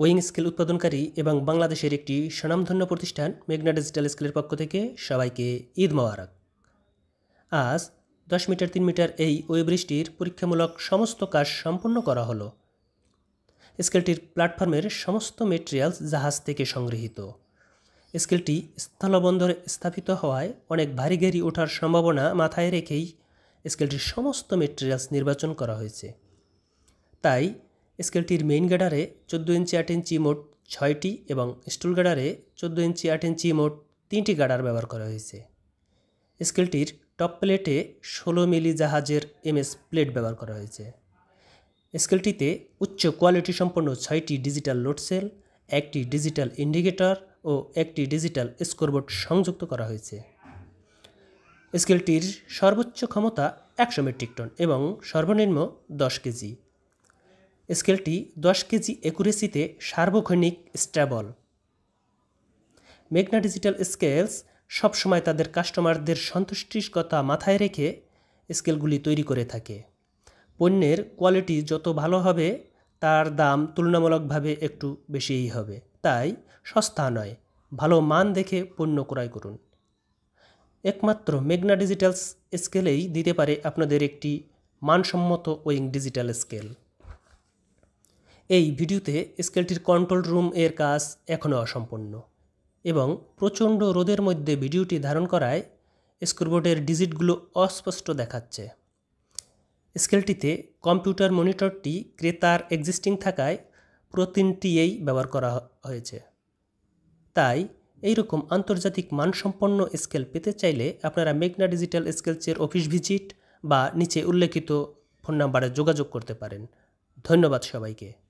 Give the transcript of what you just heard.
owing scale উৎপাদনকারী এবং বাংলাদেশের একটি স্বনামধন্য প্রতিষ্ঠান মেঘনা ডিজিটাল স্কেলের পক্ষ থেকে সবাইকে ঈদ মোবারক আজ দশ মিটার তিন মিটার এই ওয়েবৃষ্টির পরীক্ষামূলক সমস্ত কাজ সম্পন্ন করা হলো স্কেলটির প্ল্যাটফর্মের সমস্ত মেটেরিয়ালস জাহাজ থেকে সংগৃহীত স্কেলটি স্থলবন্দরে স্থাপিত হওয়ায় অনেক ভারী গেরি ওঠার সম্ভাবনা মাথায় রেখেই স্কেলটির সমস্ত মেটেরিয়ালস নির্বাচন করা হয়েছে তাই স্কেলটির মেইন গার্ডারে চোদ্দো ইঞ্চি আট ইঞ্চি মোট ছয়টি এবং স্টুল গার্ডারে চোদ্দো ইঞ্চি আট ইঞ্চি মোট তিনটি গাডার ব্যবহার করা হয়েছে স্কেলটির টপ প্লেটে ষোলো মিলি জাহাজের এমএস প্লেট ব্যবহার করা হয়েছে স্কেলটিতে উচ্চ কোয়ালিটি সম্পন্ন ছয়টি ডিজিটাল লোডসেল একটি ডিজিটাল ইন্ডিকেটর ও একটি ডিজিটাল স্কোরবোর্ড সংযুক্ত করা হয়েছে স্কেলটির সর্বোচ্চ ক্ষমতা একশো মেট্রিক টন এবং সর্বনিম্ন দশ কেজি স্কেলটি দশ কেজি একুরেসিতে সার্বক্ষণিক স্টেবল মেঘনা ডিজিটাল স্কেলস সবসময় তাদের কাস্টমারদের সন্তুষ্টির কথা মাথায় রেখে স্কেলগুলি তৈরি করে থাকে পণ্যের কোয়ালিটি যত ভালো হবে তার দাম তুলনামূলকভাবে একটু বেশিই হবে তাই সস্তা নয় ভালো মান দেখে পণ্য ক্রয় করুন একমাত্র মেঘনা ডিজিটাল স্কেলেই দিতে পারে আপনাদের একটি মানসম্মত ওয়িং ডিজিটাল স্কেল এই ভিডিওতে স্কেলটির কন্ট্রোল রুম এর কাজ এখনও অসম্পূর্ণ এবং প্রচণ্ড রোদের মধ্যে ভিডিওটি ধারণ করায় স্ক্রুবোর্ডের ডিজিটগুলো অস্পষ্ট দেখাচ্ছে স্কেলটিতে কম্পিউটার মনিটরটি ক্রেতার এক্সিস্টিং থাকায় প্রতিনটিয়েই ব্যবহার করা হয়েছে তাই এই রকম আন্তর্জাতিক মানসম্পন্ন স্কেল পেতে চাইলে আপনারা মেঘনা ডিজিটাল স্কেলচের অফিস ভিজিট বা নিচে উল্লেখিত ফোন নাম্বারে যোগাযোগ করতে পারেন ধন্যবাদ সবাইকে